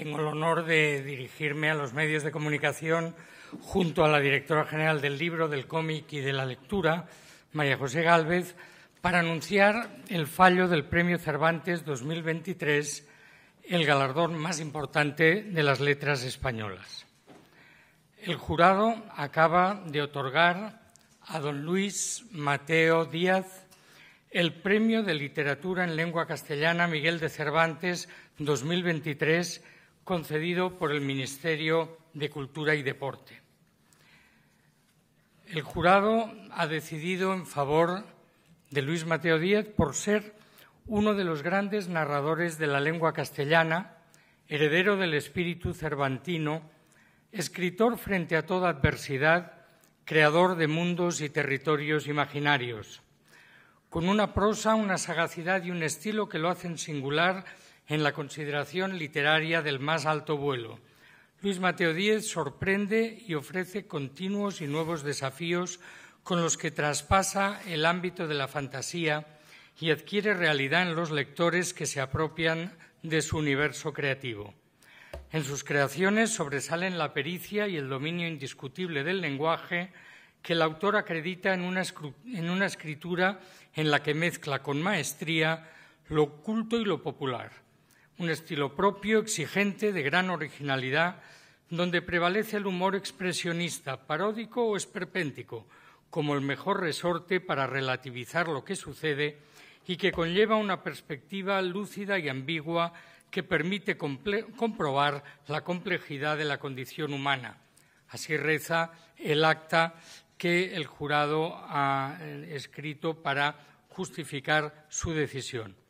Tengo el honor de dirigirme a los medios de comunicación junto a la directora general del libro, del cómic y de la lectura, María José Gálvez, para anunciar el fallo del Premio Cervantes 2023, el galardón más importante de las letras españolas. El jurado acaba de otorgar a don Luis Mateo Díaz el Premio de Literatura en Lengua Castellana Miguel de Cervantes 2023 concedido por el Ministerio de Cultura y Deporte. El jurado ha decidido en favor de Luis Mateo Díez por ser uno de los grandes narradores de la lengua castellana, heredero del espíritu cervantino, escritor frente a toda adversidad, creador de mundos y territorios imaginarios, con una prosa, una sagacidad y un estilo que lo hacen singular en la consideración literaria del más alto vuelo. Luis Mateo Díez sorprende y ofrece continuos y nuevos desafíos con los que traspasa el ámbito de la fantasía y adquiere realidad en los lectores que se apropian de su universo creativo. En sus creaciones sobresalen la pericia y el dominio indiscutible del lenguaje que el autor acredita en una, escritura en la que mezcla con maestría lo oculto y lo popular un estilo propio, exigente, de gran originalidad, donde prevalece el humor expresionista, paródico o esperpéntico, como el mejor resorte para relativizar lo que sucede y que conlleva una perspectiva lúcida y ambigua que permite comprobar la complejidad de la condición humana. Así reza el acta que el jurado ha eh, escrito para justificar su decisión.